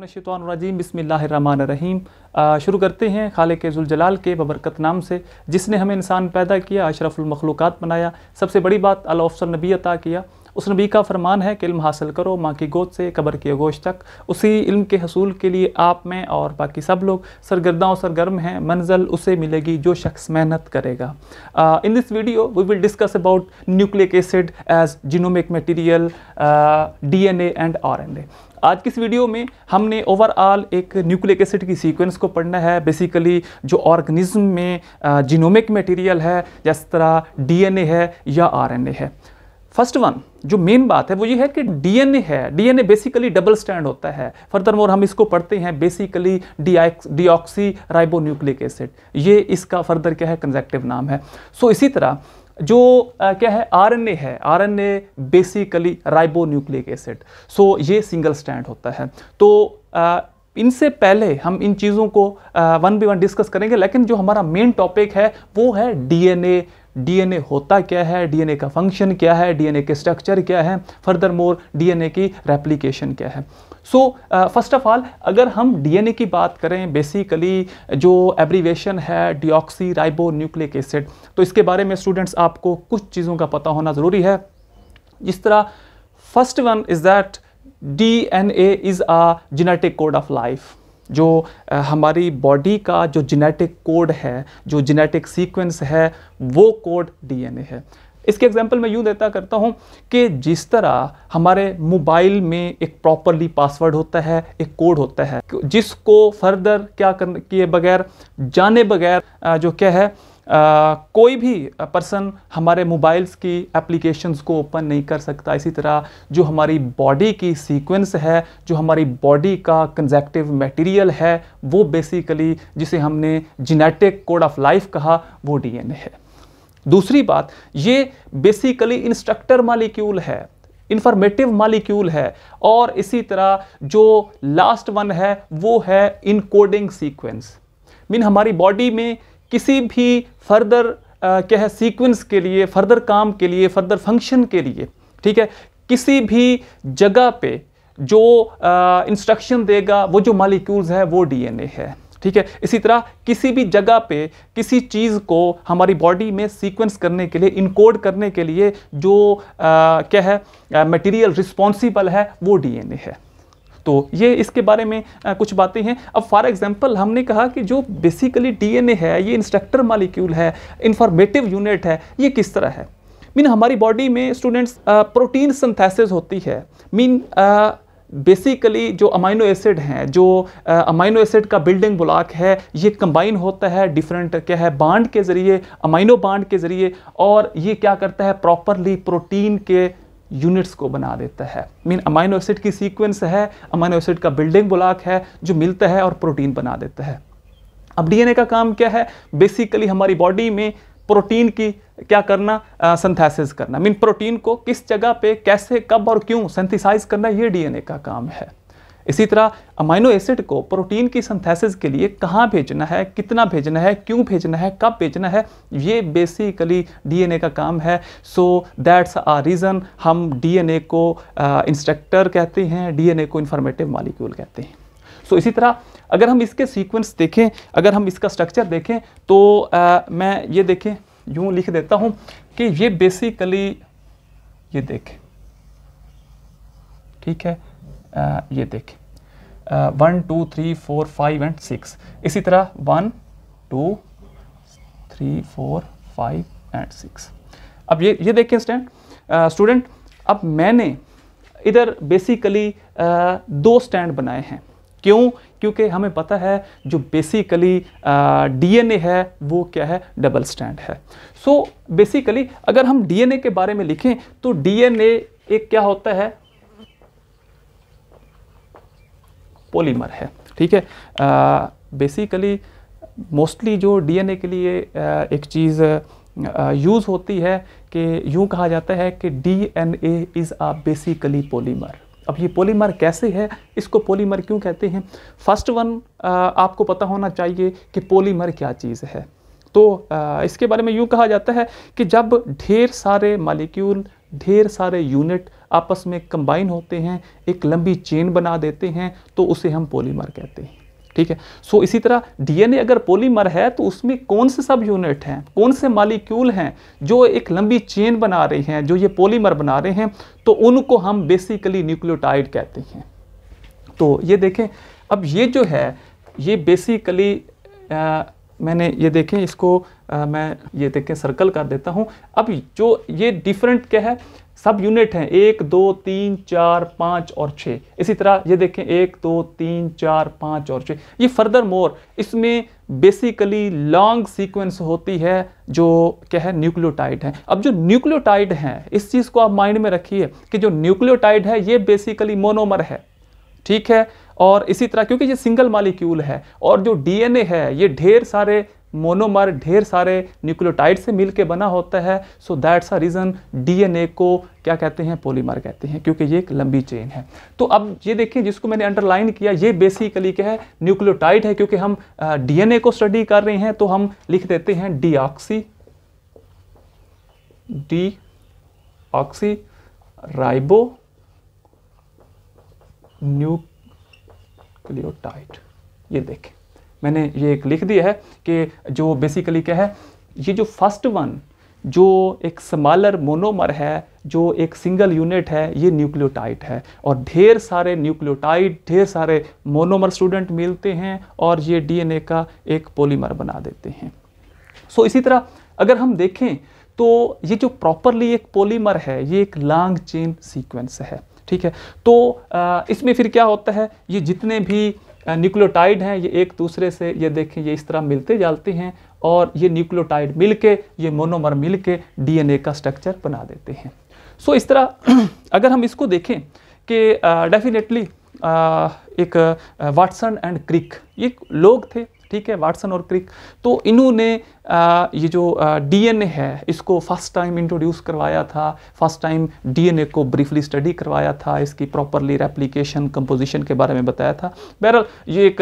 बिस्मिल्लाहिर्रहमानिर्रहीम बसमीम शुरू करते हैं खाले के जुलजलाल के बबरकत नाम से जिसने हमें इंसान पैदा किया अशरफुलमखलूक़ात बनाया सबसे बड़ी बात अल अफसर नबी अता किया उस नबी का फरमान है कि इल्म हासिल करो माँ की गोद से कबर की गोश तक उसी इल्म के हसूल के लिए आप में और बाकी सब लोग सरगर्दा और सरगर्म हैं मंजिल उसे मिलेगी जो शख्स मेहनत करेगा in this video we will discuss about nucleic acid as genomic material D N A and R N A आज की इस वीडियो में हमने ओवरऑल एक न्यूक्लिक एसिड की सीक्वेंस को पढ़ना है बेसिकली जो ऑर्गेनिज्म में जीनोमिक मटेरियल है जिस तरह डीएनए है या आरएनए है फर्स्ट वन जो मेन बात है वो ये है कि डीएनए है डीएनए बेसिकली डबल स्टैंड होता है फर्दर मोर हम इसको पढ़ते हैं बेसिकली डी एसिड ये इसका फर्दर क्या है कंजेक्टिव नाम है सो so, इसी तरह जो आ, क्या है आरएनए है RNA basically ribo nucleic acid so ये सिंगल स्टैंड होता है तो आ, इनसे पहले हम इन चीज़ों को वन बाई वन डिस्कस करेंगे लेकिन जो हमारा मेन टॉपिक है वो है डीएनए डीएनए होता क्या है डीएनए का फंक्शन क्या है डीएनए के स्ट्रक्चर क्या है फर्दर मोर डीएनए की रेप्लीकेशन क्या है सो फर्स्ट ऑफ ऑल अगर हम डीएनए की बात करें बेसिकली जो एब्रीवेशन है डिऑक्सी राइबो न्यूक्लिक एसिड तो इसके बारे में स्टूडेंट्स आपको कुछ चीज़ों का पता होना ज़रूरी है जिस तरह first one is that D N A is a genetic code of life जो हमारी बॉडी का जो जेनेटिक कोड है जो जेनेटिक सीक्वेंस है वो कोड डीएनए है इसके एग्जाम्पल मैं यूँ देता करता हूँ कि जिस तरह हमारे मोबाइल में एक प्रॉपरली पासवर्ड होता है एक कोड होता है जिसको फर्दर क्या करने किए बगैर जाने बगैर जो क्या है कोई भी पर्सन हमारे मोबाइल्स की एप्लीकेशंस को ओपन नहीं कर सकता इसी तरह जो हमारी बॉडी की सीक्वेंस है जो हमारी बॉडी का कंजेक्टिव मटेरियल है वो बेसिकली जिसे हमने जेनेटिक कोड ऑफ लाइफ कहा वो डीएनए है दूसरी बात ये बेसिकली इंस्ट्रक्टर मालिक्यूल है इंफॉर्मेटिव मालिक्यूल है और इसी तरह जो लास्ट वन है वो है इनकोडिंग सीक्वेंस मीन हमारी बॉडी में किसी भी फर्दर क्या है सीक्वेंस के लिए फर्दर काम के लिए फर्दर फंक्शन के लिए ठीक है किसी भी जगह पे जो इंस्ट्रक्शन देगा वो जो मालिक्यूल्स है वो डीएनए है ठीक है इसी तरह किसी भी जगह पे किसी चीज़ को हमारी बॉडी में सीक्वेंस करने के लिए इनकोड करने के लिए जो आ, क्या है मटेरियल रिस्पॉन्सिबल है वो डीएनए है तो ये इसके बारे में कुछ बातें हैं अब फॉर एग्जाम्पल हमने कहा कि जो बेसिकली डीएनए है ये इंस्ट्रक्टर मालिक्यूल है इंफॉर्मेटिव यूनिट है ये किस तरह है मीन हमारी बॉडी में स्टूडेंट्स प्रोटीन सिंथेसिस होती है मीन बेसिकली जो अमाइनो एसिड हैं जो अमाइनो एसिड का बिल्डिंग ब्लॉक है ये कंबाइन होता है डिफरेंट क्या है बांड के ज़रिए अमाइनो बांड के ज़रिए और ये क्या करता है प्रॉपरली प्रोटीन के यूनिट्स को बना देता है मीन अमाइनो एसिड की सीक्वेंस है अमाइनो एसिड का बिल्डिंग ब्लॉक है जो मिलता है और प्रोटीन बना देता है अब डीएनए का काम क्या है बेसिकली हमारी बॉडी में प्रोटीन की क्या करना सिंथेसिस करना मीन प्रोटीन को किस जगह पे कैसे कब और क्यों सिंथिसाइज करना ये डीएनए का काम है इसी तरह अमाइनो एसिड को प्रोटीन की synthesis के लिए कहाँ भेजना है कितना भेजना है क्यों भेजना है कब भेजना है ये बेसिकली डीएनए का काम है सो दैट्स आ रीज़न हम डीएनए को इंस्ट्रक्टर uh, कहते हैं डीएनए को इन्फॉर्मेटिव मालिक्यूल कहते हैं सो so, इसी तरह अगर हम इसके सीक्वेंस देखें अगर हम इसका स्ट्रक्चर देखें तो आ, uh, मैं ये देखें यूँ लिख देता हूँ कि ये बेसिकली ये देखें ठीक है ये देखें one two three four five and six इसी तरह one two three four five and six अब ये ये देखें स्टैंड स्टूडेंट अब मैंने इधर बेसिकली दो स्टैंड बनाए हैं क्यों क्योंकि हमें पता है जो बेसिकली डीएनए है वो क्या है डबल स्टैंड है सो so, बेसिकली अगर हम डीएनए के बारे में लिखें तो डीएनए एक क्या होता है पॉलीमर है ठीक है बेसिकली मोस्टली जो डीएनए के लिए uh, एक चीज़ यूज़ होती है कि यूँ कहा जाता है कि DNA is a basically polymer अब ये पॉलीमर कैसे है इसको पॉलीमर क्यों कहते हैं फर्स्ट वन आपको पता होना चाहिए कि पॉलीमर क्या चीज़ है तो इसके बारे में यूँ कहा जाता है कि जब ढेर सारे मालिक्यूल ढेर सारे यूनिट आपस में कंबाइन होते हैं एक लंबी चेन बना देते हैं तो उसे हम पॉलीमर कहते हैं ठीक है सो इसी तरह डीएनए अगर पॉलीमर है तो उसमें कौन से सब यूनिट हैं कौन से मालिक्यूल हैं जो एक लंबी चेन बना रहे हैं जो ये पॉलीमर बना रहे हैं तो उनको हम बेसिकली न्यूक्लियोटाइड कहते हैं तो ये देखें अब ये जो है ये बेसिकली मैंने ये देखें इसको आ, मैं ये देखें सर्कल कर देता हूँ अब जो ये डिफरेंट क्या है सब यूनिट हैं एक दो तीन चार पाँच और छः इसी तरह ये देखें एक दो तीन चार पाँच और छः ये फर्दर मोर इसमें बेसिकली लॉन्ग सीक्वेंस होती है जो क्या है न्यूक्लियोटाइड है अब जो न्यूक्लियोटाइड हैं इस चीज़ को आप माइंड में रखिए कि जो न्यूक्लियोटाइड है ये बेसिकली मोनोमर है ठीक है और इसी तरह क्योंकि ये सिंगल मालिक्यूल है और जो डीएनए है ये ढेर सारे मोनोमर ढेर सारे न्यूक्लियोटाइड से मिलके बना होता है so that's a reason DNA को क्या कहते हैं पॉलीमर कहते हैं क्योंकि ये एक लंबी चेन है तो अब ये देखें जिसको मैंने अंडरलाइन किया ये बेसिकली क्या है न्यूक्लियोटाइड है क्योंकि हम डीएनए को स्टडी कर रहे हैं तो हम लिख देते हैं deoxy deoxy ribo new nucleotide ये देखें मैंने ये एक लिख दिया है कि जो बेसिकली क्या है ये जो फर्स्ट वन जो एक स्मॉलर मोनोमर है जो एक सिंगल यूनिट है ये न्यूक्लियोटाइड है और ढेर सारे न्यूक्लियोटाइड ढेर सारे मोनोमर स्टूडेंट मिलते हैं और ये डीएनए का एक पॉलीमर बना देते हैं सो so, इसी तरह अगर हम देखें तो ये जो प्रॉपरली एक पॉलीमर है ये एक लॉन्ग चेन सीक्वेंस है ठीक है तो इसमें फिर क्या होता है ये जितने भी न्यूक्लियोटाइड हैं ये एक दूसरे से ये देखें ये इस तरह मिलते जालते हैं और ये न्यूक्लियोटाइड मिलके ये मोनोमर मिलके डीएनए का स्ट्रक्चर बना देते हैं सो इस तरह अगर हम इसको देखें कि डेफिनेटली एक वाटसन एंड क्रिक ये लोग थे ठीक है वाटसन और क्रिक तो इन्होंने ये जो डीएनए है इसको फर्स्ट टाइम इंट्रोड्यूस करवाया था फर्स्ट टाइम डीएनए को ब्रीफली स्टडी करवाया था इसकी प्रॉपरली रेप्लीकेशन कंपोजिशन के बारे में बताया था बहरहाल ये एक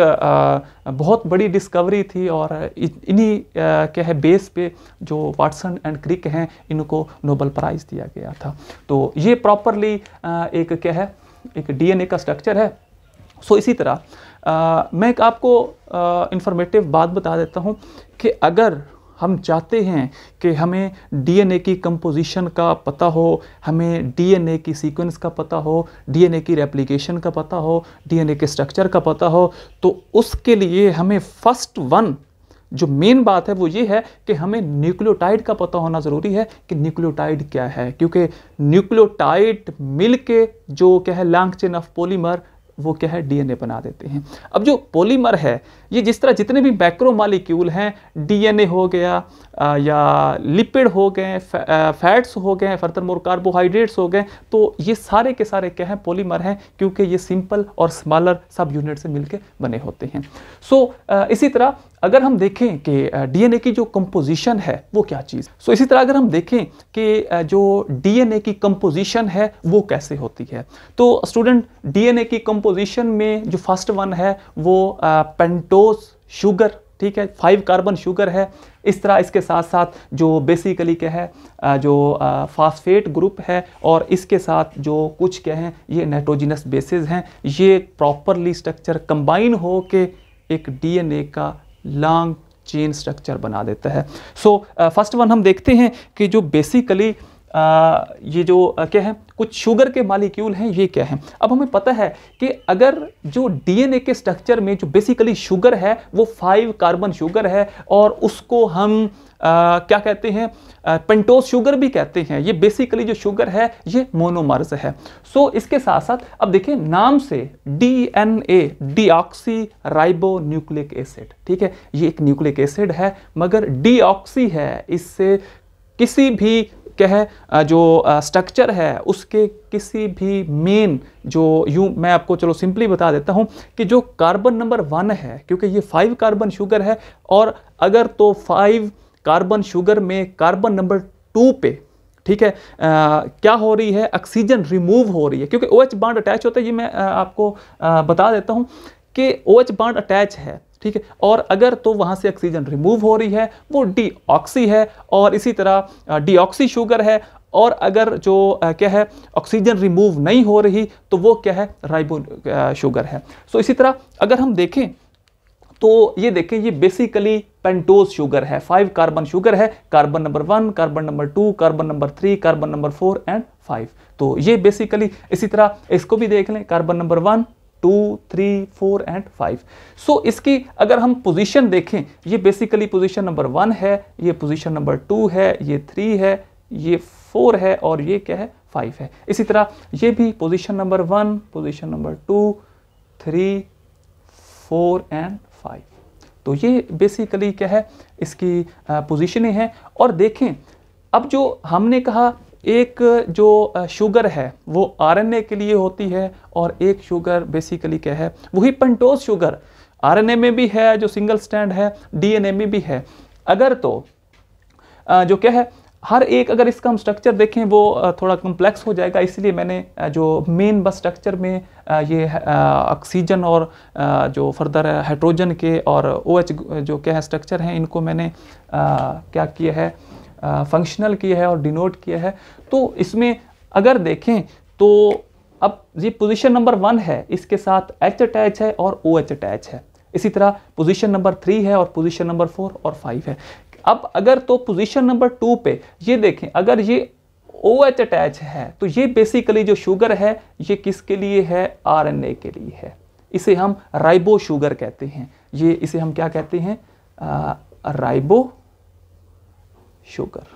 बहुत बड़ी डिस्कवरी थी और इन्हीं क्या है बेस पे जो वाटसन एंड क्रिक हैं इनको नोबल प्राइज़ दिया गया था तो ये प्रॉपरली एक क्या है एक डीएनए का स्ट्रक्चर है सो इसी तरह आ, मैं एक आपको इंफॉर्मेटिव बात बता देता हूँ कि अगर हम चाहते हैं कि हमें डीएनए की कंपोजिशन का पता हो हमें डीएनए की सीक्वेंस का पता हो डीएनए की रेप्लिकेशन का पता हो डीएनए के स्ट्रक्चर का पता हो तो उसके लिए हमें फर्स्ट वन जो मेन बात है वो ये है कि हमें न्यूक्लियोटाइड का पता होना ज़रूरी है कि न्यूक्लियोटाइड क्या है क्योंकि न्यूक्लियोटाइड मिल के जो क्या है चेन ऑफ पोलीमर वो क्या है डीएनए बना देते हैं अब जो पॉलीमर है ये जिस तरह जितने भी मैक्रो मालिक्यूल हैं डीएनए हो गया आ, या लिपिड हो गए फै, फैट्स हो गए फर्दर मोर कार्बोहाइड्रेट्स हो गए तो ये सारे के सारे क्या हैं पॉलीमर हैं क्योंकि ये सिंपल और स्मॉलर सब यूनिट से मिलके बने होते हैं सो so, इसी तरह अगर हम देखें कि डीएनए की जो कंपोजिशन है वो क्या चीज़ सो so, इसी तरह अगर हम देखें कि जो डीएनए की कंपोजिशन है वो कैसे होती है तो स्टूडेंट डीएनए की कंपोजिशन में जो फर्स्ट वन है वो पेंटोस शुगर ठीक है फाइव कार्बन शुगर है इस तरह इसके साथ साथ जो बेसिकली क्या है जो फास्फेट ग्रुप है और इसके साथ जो कुछ क्या है ये नाइट्रोजिनस बेसिस हैं ये प्रॉपरली स्ट्रक्चर कंबाइन हो के एक डीएनए का लॉन्ग चेन स्ट्रक्चर बना देता है सो फर्स्ट वन हम देखते हैं कि जो बेसिकली ये जो क्या है कुछ शुगर के मालिक्यूल हैं ये क्या है अब हमें पता है कि अगर जो डीएनए के स्ट्रक्चर में जो बेसिकली शुगर है वो फाइव कार्बन शुगर है और उसको हम आ, क्या कहते हैं पेंटोस शुगर भी कहते हैं ये बेसिकली जो शुगर है ये मोनोमर्स है सो so, इसके साथ साथ अब देखिए नाम से D N A oxy ribo nucleic acid ठीक है ये एक न्यूक्लिक एसिड है मगर ऑक्सी है इससे किसी भी क्या है जो स्ट्रक्चर है उसके किसी भी मेन जो यूँ मैं आपको चलो सिंपली बता देता हूँ कि जो कार्बन नंबर वन है क्योंकि ये फाइव कार्बन शुगर है और अगर तो फाइव कार्बन शुगर में कार्बन नंबर टू पे ठीक है आ, क्या हो रही है ऑक्सीजन रिमूव हो रही है क्योंकि ओ एच बाड अटैच होता है ये मैं आ, आपको आ, बता देता हूँ कि ओ एच बाड अटैच है ठीक है और अगर तो वहां से ऑक्सीजन रिमूव हो रही है वो डीऑक्सी है और इसी तरह डीऑक्सी शुगर है और अगर जो क्या है ऑक्सीजन रिमूव नहीं हो रही तो वो क्या है राइबो शुगर है सो इसी तरह अगर हम देखें तो ये देखें ये बेसिकली पेंटोज शुगर है फाइव कार्बन शुगर है carbon number one carbon number two carbon number three carbon number four and five तो ये बेसिकली इसी तरह इसको भी देख लें carbon number one two three four and five so इसकी अगर हम पोजीशन देखें ये बेसिकली पोजीशन नंबर वन है ये पोजीशन नंबर टू है ये थ्री है ये फोर है और ये क्या है फाइव है इसी तरह ये भी position number one position number two three four and five तो ये बेसिकली क्या है इसकी पोजिशनें हैं और देखें अब जो हमने कहा एक जो शुगर है वो आरएनए के लिए होती है और एक शुगर बेसिकली क्या है वही पंटोज शुगर आरएनए में भी है जो सिंगल स्टैंड है डीएनए में भी है अगर तो जो क्या है हर एक अगर इसका हम स्ट्रक्चर देखें वो थोड़ा कम्प्लेक्स हो जाएगा इसलिए मैंने जो मेन बस स्ट्रक्चर में ये ऑक्सीजन और जो फर्दर हाइड्रोजन के और ओ OH जो क्या है स्ट्रक्चर हैं इनको मैंने क्या किया है फंक्शनल किया है और डिनोट किया है तो इसमें अगर देखें तो अब ये पोजीशन नंबर वन है इसके साथ एच अटैच है और ओ एच अटैच है इसी तरह पोजीशन नंबर थ्री है और पोजीशन नंबर फोर और फाइव है अब अगर तो पोजीशन नंबर टू पे ये देखें अगर ये ओ एच अटैच है तो ये बेसिकली जो शुगर है ये किसके लिए है ए के लिए है इसे हम राइबो शुगर कहते हैं ये इसे हम क्या कहते हैं राइबो शुगर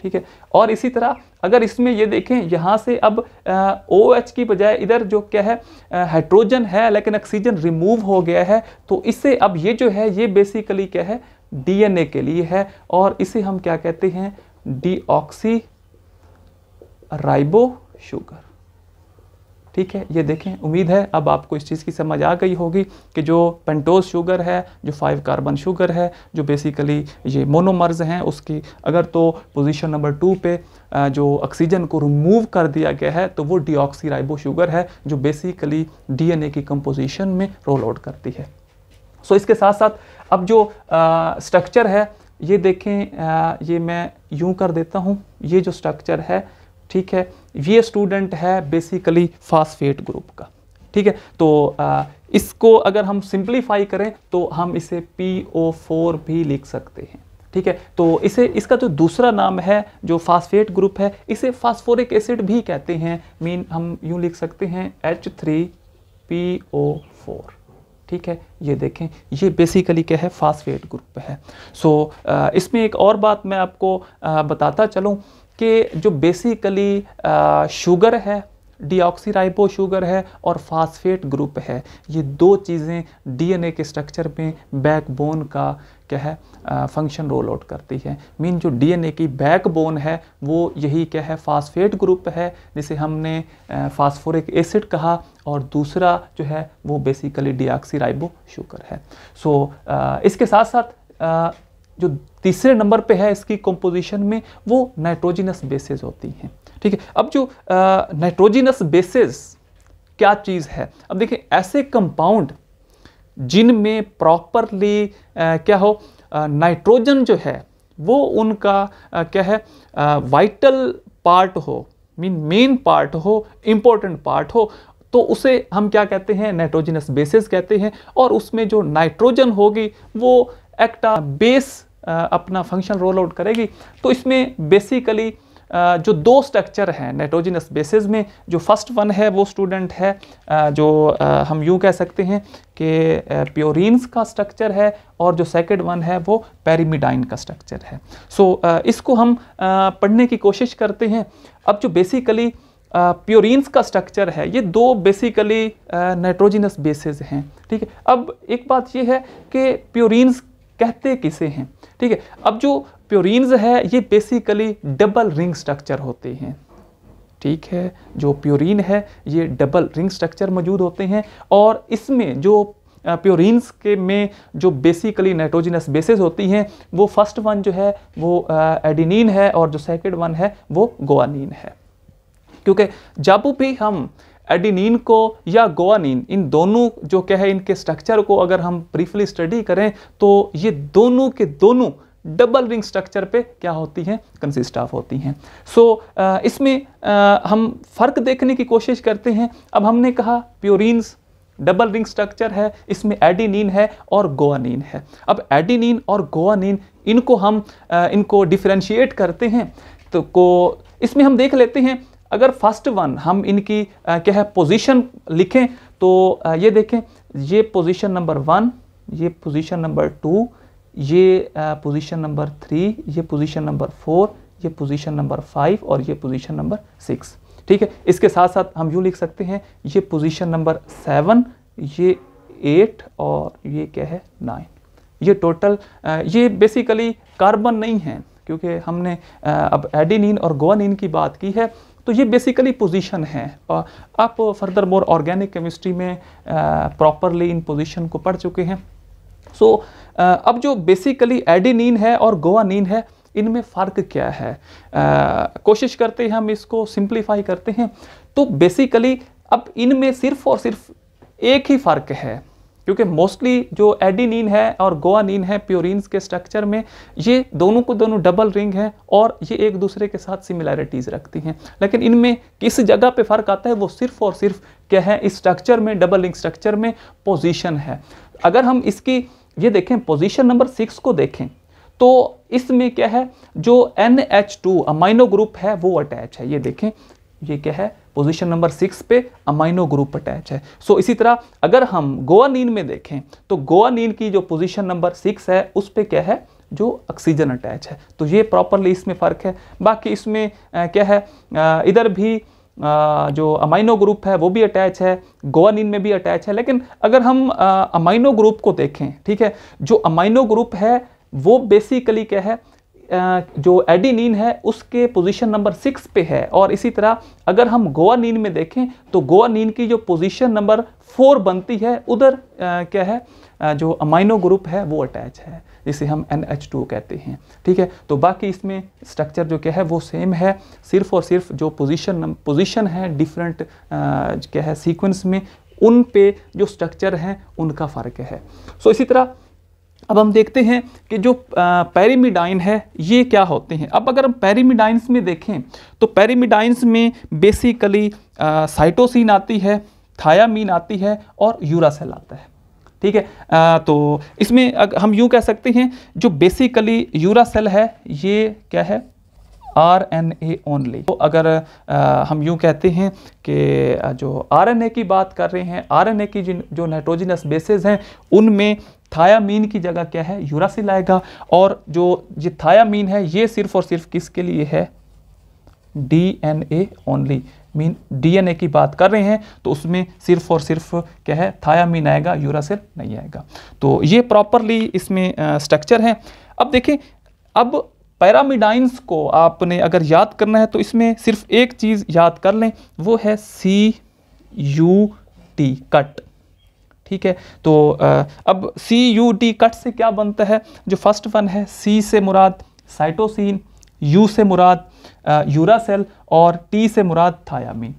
ठीक है और इसी तरह अगर इसमें ये देखें यहाँ से अब ओ एच की बजाय इधर जो क्या है हाइड्रोजन है लेकिन ऑक्सीजन रिमूव हो गया है तो इससे अब ये जो है ये बेसिकली क्या है डीएनए के लिए है और इसे हम क्या कहते हैं डी ऑक्सी राइबो शुगर ठीक है ये देखें उम्मीद है अब आपको इस चीज़ की समझ आ गई होगी कि जो पेंटोज शुगर है जो फाइव कार्बन शुगर है जो बेसिकली ये मोनोमर्ज हैं उसकी अगर तो पोजीशन नंबर टू पे जो ऑक्सीजन को रिमूव कर दिया गया है तो वो डीऑक्सीराइबो शुगर है जो बेसिकली डीएनए की कंपोजिशन में रोल आउट करती है सो इसके साथ साथ अब जो स्ट्रक्चर है ये देखें आ, ये मैं यूं कर देता हूँ ये जो स्ट्रक्चर है ठीक है ये स्टूडेंट है बेसिकली फास्फेट ग्रुप का ठीक है तो आ, इसको अगर हम सिंप्लीफाई करें तो हम इसे पी ओ फोर भी लिख सकते हैं ठीक है तो इसे इसका जो दूसरा नाम है जो फास्फेट ग्रुप है इसे फास्फोरिक एसिड भी कहते हैं मीन हम यूँ लिख सकते हैं H three P O four ठीक है ये देखें ये बेसिकली क्या है फास्फेट ग्रुप है सो so, इसमें एक और बात मैं आपको बताता चलूँ कि जो बेसिकली शुगर है डीऑक्सीराइबो शुगर है और फास्फेट ग्रुप है ये दो चीज़ें डीएनए के स्ट्रक्चर में बैकबोन का क्या है फंक्शन रोल आउट करती है मीन जो डीएनए की बैकबोन है वो यही क्या है फास्फेट ग्रुप है जिसे हमने फास्फोरिक एसिड कहा और दूसरा जो है वो बेसिकली डीऑक्सीराइबो शुगर है सो so, इसके साथ साथ जो तीसरे नंबर पे है इसकी कंपोजिशन में वो नाइट्रोजिनस बेसिस होती हैं ठीक है अब जो नाइट्रोजिनस बेसिस क्या चीज़ है अब देखिए ऐसे कंपाउंड जिनमें प्रॉपरली क्या हो नाइट्रोजन जो है वो उनका आ, क्या है आ, वाइटल पार्ट हो मीन मेन पार्ट हो इम्पोर्टेंट पार्ट हो तो उसे हम क्या कहते हैं नाइट्रोजिनस बेसिस कहते हैं और उसमें जो नाइट्रोजन होगी वो एक्टा बेस अपना फंक्शन रोल आउट करेगी तो इसमें बेसिकली जो दो स्ट्रक्चर हैं नाइट्रोजिनस बेसिस में जो फर्स्ट वन है वो स्टूडेंट है जो हम यूँ कह सकते हैं कि प्योरीन्स का स्ट्रक्चर है और जो सेकेंड वन है वो पेरीमिडाइन का स्ट्रक्चर है सो इसको हम पढ़ने की कोशिश करते हैं अब जो बेसिकली प्योरीन्स का स्ट्रक्चर है ये दो बेसिकली नाइट्रोजिनस बेसिस हैं ठीक है अब एक बात ये है कि प्योरीन्स कहते किसे हैं ठीक है अब जो प्योरीन्स है ये बेसिकली डबल रिंग स्ट्रक्चर होते हैं ठीक है जो प्योरिन है ये डबल रिंग स्ट्रक्चर मौजूद होते हैं और इसमें जो प्योरीन्स के में जो बेसिकली नाइट्रोजिनस बेसिस होती हैं वो फर्स्ट वन जो है वो एडिनिन है और जो सेकेंड वन है वो गोआनिन है क्योंकि जब भी हम एडिनिन को या गोवानिन इन दोनों जो क्या है इनके स्ट्रक्चर को अगर हम ब्रीफली स्टडी करें तो ये दोनों के दोनों डबल रिंग स्ट्रक्चर पे क्या होती हैं कंसिस्ट ऑफ होती हैं सो so, इसमें हम फ़र्क देखने की कोशिश करते हैं अब हमने कहा प्योरीन्स डबल रिंग स्ट्रक्चर है इसमें एडिनिन है और गोवानिन है अब एडिनिन और गोवानिन इनको हम इनको डिफ्रेंशिएट करते हैं तो को इसमें हम देख लेते हैं अगर फर्स्ट वन हम इनकी क्या है पोजीशन लिखें तो ये देखें ये पोजीशन नंबर वन ये पोजीशन नंबर टू ये पोजीशन नंबर थ्री ये पोजीशन नंबर फोर ये पोजीशन नंबर फाइव और ये पोजीशन नंबर सिक्स ठीक है इसके साथ साथ हम यूँ लिख सकते हैं ये पोजीशन नंबर सेवन ये एट और ये क्या है नाइन ये टोटल ये बेसिकली कार्बन नहीं है क्योंकि हमने अब एडिनिन और गोनिन की बात की है तो ये बेसिकली पोजीशन है आप फर्दर मोर ऑर्गेनिक केमिस्ट्री में प्रॉपरली इन पोजीशन को पढ़ चुके हैं सो so, अब जो बेसिकली एडिनिन है और गोवानीन है इनमें फ़र्क क्या है आ, कोशिश करते हैं हम इसको सिंप्लीफाई करते हैं तो बेसिकली अब इनमें सिर्फ और सिर्फ एक ही फ़र्क है क्योंकि मोस्टली जो एडीनिन है और नीन है प्योरिन के स्ट्रक्चर में ये दोनों को दोनों डबल रिंग है और ये एक दूसरे के साथ सिमिलैरिटीज़ रखती हैं लेकिन इनमें किस जगह पे फ़र्क आता है वो सिर्फ और सिर्फ क्या है इस स्ट्रक्चर में डबल रिंग स्ट्रक्चर में पोजिशन है अगर हम इसकी ये देखें पोजिशन नंबर सिक्स को देखें तो इसमें क्या है जो N H two amino group है वो अटैच है ये देखें ये क्या है पोजीशन नंबर सिक्स पे अमाइनो ग्रुप अटैच है सो so, इसी तरह अगर हम गोवा नींद में देखें तो गोवा नींद की जो पोजीशन नंबर सिक्स है उस पर क्या है जो ऑक्सीजन अटैच है तो ये प्रॉपरली इसमें फ़र्क है बाकी इसमें आ, क्या है इधर भी आ, जो अमाइनो ग्रुप है वो भी अटैच है गोवा नींद में भी अटैच है लेकिन अगर हम अमाइनो ग्रुप को देखें ठीक है जो अमाइनो ग्रुप है वो बेसिकली क्या है जो एडीनिन है उसके पोजीशन नंबर सिक्स पे है और इसी तरह अगर हम गोवा नीन में देखें तो गोवा नीन की जो पोजीशन नंबर फोर बनती है उधर क्या है जो अमाइनो ग्रुप है वो अटैच है जिसे हम एन एच टू कहते हैं ठीक है तो बाकी इसमें स्ट्रक्चर जो क्या है वो सेम है सिर्फ और सिर्फ जो पोजिशन पोजिशन है डिफरेंट क्या है सीक्वेंस में उन पे जो स्ट्रक्चर हैं उनका फ़र्क है सो so, इसी तरह अब हम देखते हैं कि जो पैरीमिडाइन है ये क्या होते हैं अब अगर हम पैरीमिडाइंस में देखें तो पैरीमिडाइंस में बेसिकली साइटोसिन आती है थायामीन आती है और यूरासेल आता है ठीक है आ, तो इसमें हम यूँ कह सकते हैं जो बेसिकली यूरासेल है ये क्या है आर एन ए ओनली तो अगर आ, हम यूँ कहते हैं कि जो आर एन ए की बात कर रहे हैं आर एन ए की जिन जो नाइट्रोजिनस बेसिस हैं उनमें थायामीन की जगह क्या है यूरासिल आएगा और जो ये थायामीन है ये सिर्फ और सिर्फ किसके लिए है D N A only mean DNA की बात कर रहे हैं तो उसमें सिर्फ और सिर्फ क्या है थायामीन आएगा यूरासिल नहीं आएगा तो ये प्रॉपरली इसमें स्ट्रक्चर है अब देखें अब पैरामिडाइंस को आपने अगर याद करना है तो इसमें सिर्फ एक चीज़ याद कर लें वो है सी यू टी कट ठीक है तो अब सी यू टी कट से क्या बनता है जो फर्स्ट वन है सी से मुराद साइटोसिन यू से मुराद यूरासेल और टी से मुराद थायामीन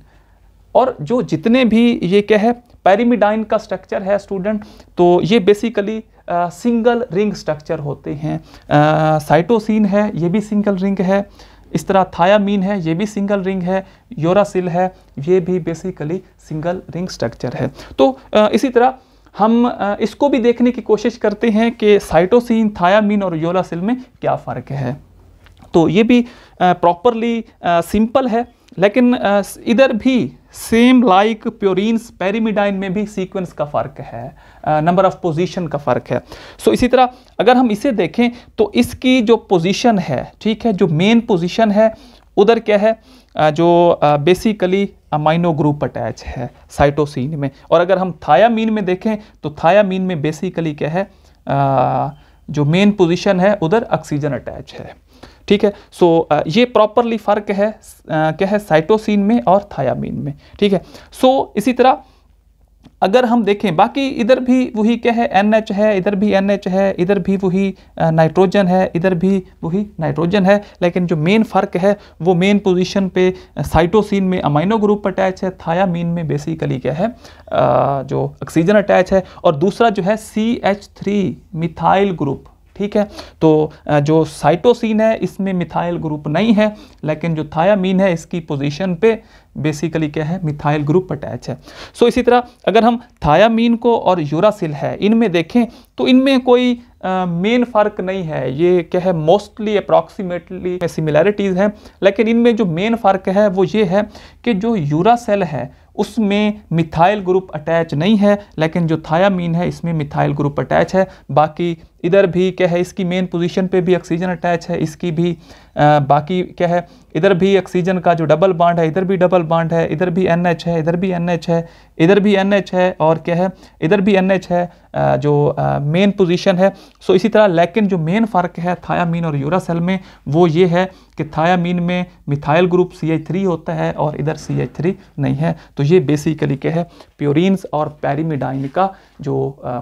और जो जितने भी ये क्या है पैरिमिडाइन का स्ट्रक्चर है स्टूडेंट तो ये बेसिकली सिंगल रिंग स्ट्रक्चर होते हैं साइटोसिन है ये भी सिंगल रिंग है इस तरह थायामीन है ये भी सिंगल रिंग है योरासिल है ये भी बेसिकली सिंगल रिंग स्ट्रक्चर है तो इसी तरह हम इसको भी देखने की कोशिश करते हैं कि साइटोसिन थायामीन और योरासिल में क्या फ़र्क है तो ये भी प्रॉपरली सिंपल है लेकिन इधर भी सेम लाइक प्योरीन्स पेरीमिडाइन में भी सीक्वेंस का फ़र्क है नंबर ऑफ पोजीशन का फ़र्क है सो so, इसी तरह अगर हम इसे देखें तो इसकी जो पोजीशन है ठीक है जो मेन पोजीशन है उधर क्या है जो बेसिकली अमाइनो ग्रुप अटैच है साइटोसिन में और अगर हम थायामीन में देखें तो थायामीन में बेसिकली क्या है आ, जो मेन पोजिशन है उधर ऑक्सीजन अटैच है ठीक है सो so, uh, ये प्रॉपरली फ़र्क है uh, क्या है साइटोसिन में और थायामीन में ठीक है सो so, इसी तरह अगर हम देखें बाकी इधर भी वही क्या है एन एच है इधर भी एन एच है इधर भी वही नाइट्रोजन uh, है इधर भी वही नाइट्रोजन है लेकिन जो मेन फ़र्क है वो मेन पोजीशन पे साइटोसिन में अमाइनो ग्रुप अटैच है थायामीन में बेसिकली क्या है आ, जो ऑक्सीजन अटैच है और दूसरा जो है C H three methyl group ठीक है तो जो साइटोसिन है इसमें मिथाइल ग्रुप नहीं है लेकिन जो थायामीन है इसकी पोजीशन पे बेसिकली क्या है मिथाइल ग्रुप अटैच है सो इसी तरह अगर हम थायामीन को और यूरासिल है इनमें देखें तो इनमें कोई मेन uh, फ़र्क नहीं है ये क्या है मोस्टली अप्रॉक्सीमेटली सिमिलैरिटीज़ हैं लेकिन इनमें जो मेन फ़र्क है वो ये है कि जो यूरासेल है उसमें मिथाइल ग्रुप अटैच नहीं है लेकिन जो थायामीन है इसमें मिथाइल ग्रुप अटैच है बाकी इधर भी क्या है इसकी मेन पोजीशन पे भी ऑक्सीजन अटैच है इसकी भी आ, बाकी क्या है इधर भी ऑक्सीजन का जो डबल बांड है इधर भी डबल बांड है इधर भी एन है इधर भी एन है इधर भी एन है और क्या है इधर भी एन है जो मेन पोजीशन है सो इसी तरह लेकिन जो मेन फ़र्क है थायामीन और यूरासेल में वो ये है कि थायामीन में methyl group C H three होता है और इधर सी एच थ्री नहीं है तो ये बेसिकली क्या है प्योरिन्स और पैरिमिडाइन का जो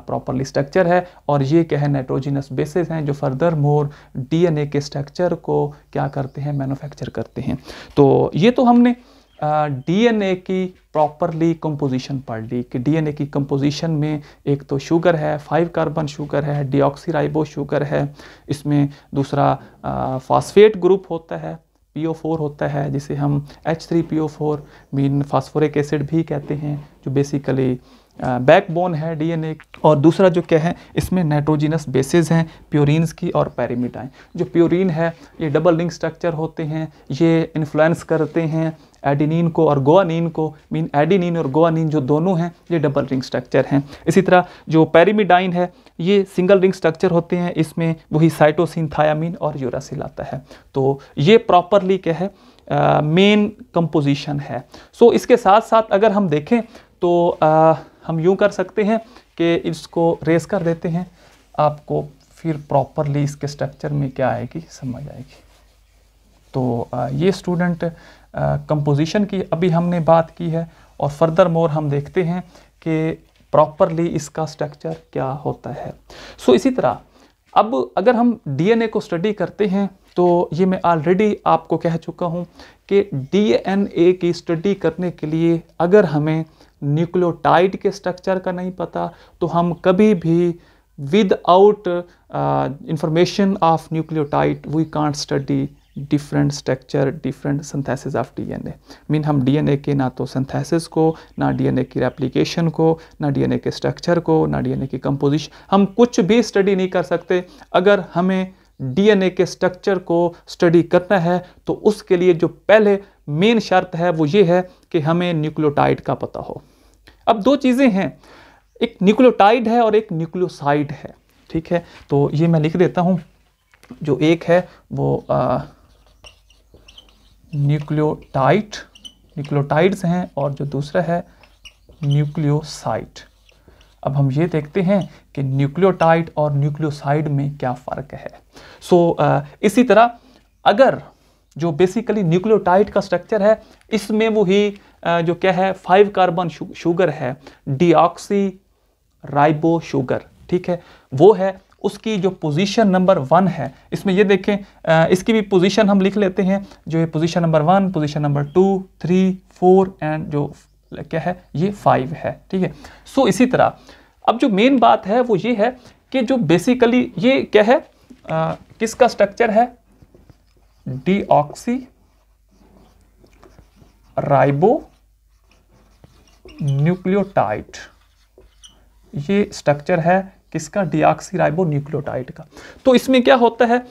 प्रॉपरली स्ट्रक्चर है और ये क्या है नाइट्रोजिनस बेसिस हैं जो फर्दर मोर ए के स्ट्रक्चर को क्या करते हैं मैनुफैक्चर करते हैं तो ये तो हमने डीएनए की प्रॉपरली कंपोजिशन पढ़ ली कि डीएनए की कंपोजिशन में एक तो शुगर है फाइव कार्बन शुगर है डिऑक्सीराइबो शुगर है इसमें दूसरा फास्फेट ग्रुप होता है फोर होता है जिसे हम H three P four mean phosphoric acid भी कहते हैं जो बेसिकली बैकबोन है डीएनए और दूसरा जो क्या है इसमें नाइट्रोजिनस बेसिस हैं प्योरीन्स की और पैरामिडाइन जो प्योरीन है ये डबल लिंक स्ट्रक्चर होते हैं ये इन्फ्लुएंस करते हैं एडिनिन को और गोआनिन को मीन एडिनिन और गोआनिन जो दोनों हैं ये डबल रिंग स्ट्रक्चर हैं इसी तरह जो पेरीमिडाइन है ये सिंगल रिंग स्ट्रक्चर होते हैं इसमें वही साइटोसिन थायामीन और यूरासिल आता है तो ये प्रॉपरली क्या है मेन uh, कंपोजिशन है सो so, इसके साथ साथ अगर हम देखें तो uh, हम यूँ कर सकते हैं कि इसको रेस कर देते हैं आपको फिर प्रॉपरली इसके स्ट्रक्चर में क्या आएगी समझ आएगी तो uh, ये स्टूडेंट कंपोजिशन की अभी हमने बात की है और फर्दर मोर हम देखते हैं कि प्रॉपरली इसका स्ट्रक्चर क्या होता है सो so, इसी तरह अब अगर हम डीएनए को स्टडी करते हैं तो ये मैं ऑलरेडी आपको कह चुका हूँ कि डीएनए की स्टडी करने के लिए अगर हमें न्यूक्लियोटाइड के स्ट्रक्चर का नहीं पता तो हम कभी भी without information of nucleotide we can't study different structure different synthesis of DNA mean हम डीएनए के ना तो सिंथेसिस को ना डीएनए की रेप्लिकेशन को ना डीएनए के स्ट्रक्चर को ना डीएनए की कंपोजिशन हम कुछ भी स्टडी नहीं कर सकते अगर हमें डीएनए के स्ट्रक्चर को स्टडी करना है तो उसके लिए जो पहले मेन शर्त है वो ये है कि हमें न्यूक्लियोटाइड का पता हो अब दो चीज़ें हैं एक न्यूक्लियोटाइड है और एक न्यूक्लियोसाइड है ठीक है तो ये मैं लिख देता हूँ जो एक है वो आ, न्यूक्लियोटाइट न्यूक्लियोटाइड्स हैं और जो दूसरा है न्यूक्लियोसाइट अब हम ये देखते हैं कि न्यूक्लियोटाइड और न्यूक्लियोसाइड में क्या फ़र्क है सो so, इसी तरह अगर जो बेसिकली न्यूक्लियोटाइड का स्ट्रक्चर है इसमें वही जो क्या है फाइव कार्बन शुगर है डीऑक्सी राइबो शुगर ठीक है वो है उसकी जो पोजीशन नंबर वन है इसमें ये देखें इसकी भी पोजीशन हम लिख लेते हैं जो ये position number one position number two three four and जो क्या है ये फाइव है ठीक है सो इसी तरह अब जो मेन बात है वो ये है कि जो बेसिकली ये क्या है आ, किसका स्ट्रक्चर है डीऑक्सी राइबो न्यूक्लियोटाइड ये स्ट्रक्चर है किसका राइबो न्यूक्लियोटाइड का तो इसमें क्या होता है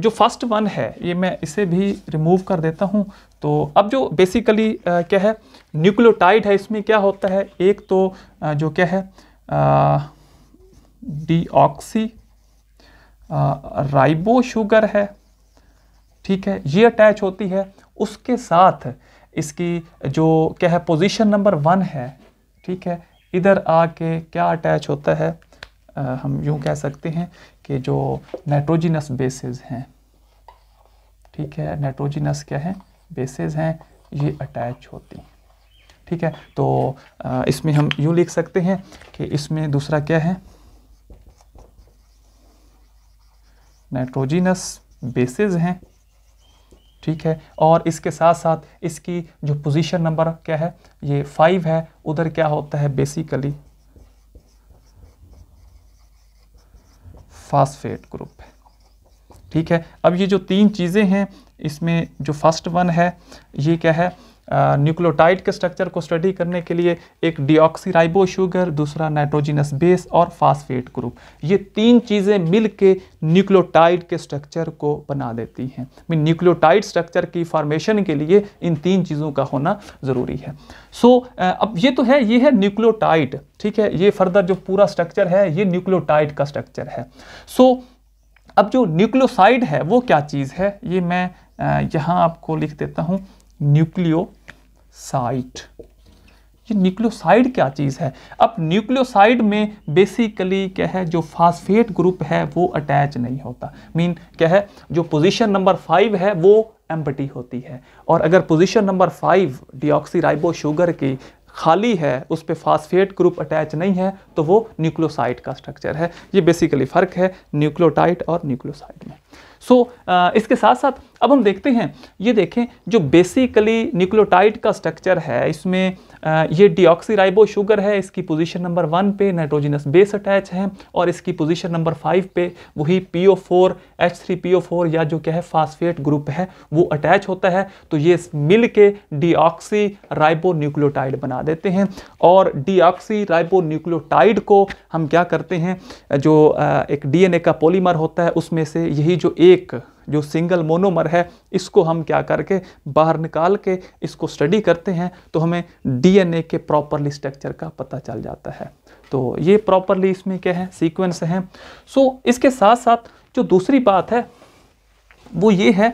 जो फर्स्ट वन है ये मैं इसे भी रिमूव कर देता हूँ तो अब जो बेसिकली क्या है न्यूक्लियोटाइड है इसमें क्या होता है एक तो आ, जो क्या है डीऑक्सी राइबो शुगर है ठीक है ये अटैच होती है उसके साथ इसकी जो क्या है पोजीशन नंबर वन है ठीक है इधर आके क्या अटैच होता है हम यूँ कह सकते हैं कि जो नाइट्रोजिनस बेसिस हैं ठीक है नाइट्रोजिनस क्या है बेसिस हैं ये अटैच होती हैं ठीक है तो इसमें हम यूँ लिख सकते हैं कि इसमें दूसरा क्या है नाइट्रोजिनस बेसिस हैं ठीक है और इसके साथ साथ इसकी जो पोजीशन नंबर क्या है ये फाइव है उधर क्या होता है बेसिकली फास्फेट ग्रुप है ठीक है अब ये जो तीन चीज़ें हैं इसमें जो फर्स्ट वन है ये क्या है न्यूक्लियोटाइड के स्ट्रक्चर को स्टडी करने के लिए एक डिऑक्सीराइबो शुगर दूसरा नाइट्रोजिनस बेस और फास्फेट ग्रुप ये तीन चीज़ें मिल के न्यूक्लियोटाइड के स्ट्रक्चर को बना देती हैं मीन न्यूक्लियोटाइड स्ट्रक्चर की फॉर्मेशन के लिए इन तीन चीज़ों का होना ज़रूरी है सो so, अब ये तो है ये है न्यूक्लियोटाइड ठीक है ये फर्दर जो पूरा स्ट्रक्चर है ये न्यूक्लियोटाइड का स्ट्रक्चर है सो so, अब जो न्यूक्लियोसाइड है वो क्या चीज़ है ये मैं यहाँ आपको लिख देता हूँ न्यूक्लियोसाइट ये न्यूक्लियोसाइड क्या चीज़ है अब न्यूक्लियोसाइड में बेसिकली क्या है जो फास्फेट ग्रुप है वो अटैच नहीं होता मीन क्या है जो पोजीशन नंबर फाइव है वो एम्पटी होती है और अगर position number five deoxyribo sugar की खाली है उस पर फास्फेट ग्रुप अटैच नहीं है तो वो न्यूक्लियोसाइड का स्ट्रक्चर है ये बेसिकली फ़र्क है न्यूक्लियोटाइट और न्यूक्लियोसाइड में सो so, इसके साथ साथ अब हम देखते हैं ये देखें जो बेसिकली न्यूक्लियोटाइड का स्ट्रक्चर है इसमें ये डिऑक्सीराइबो शुगर है इसकी पोजीशन नंबर वन पे नाइट्रोजिनस बेस अटैच है और इसकी पोजीशन नंबर फाइव पे वही P O four H three P O four या जो क्या है फास्फेट ग्रुप है वो अटैच होता है तो ये मिल के डिऑक्सी राइबो न्यूक्लोटाइड बना देते हैं और डिऑक्सी राइबो न्यूक्लोटाइड को हम क्या करते हैं जो एक ए का पोलीमर होता है उसमें से यही जो एक जो सिंगल मोनोमर है इसको हम क्या करके बाहर निकाल के इसको स्टडी करते हैं तो हमें डीएनए के प्रॉपरली स्ट्रक्चर का पता चल जाता है तो ये प्रॉपरली इसमें क्या है सीक्वेंस है सो so, इसके साथ साथ जो दूसरी बात है वो ये है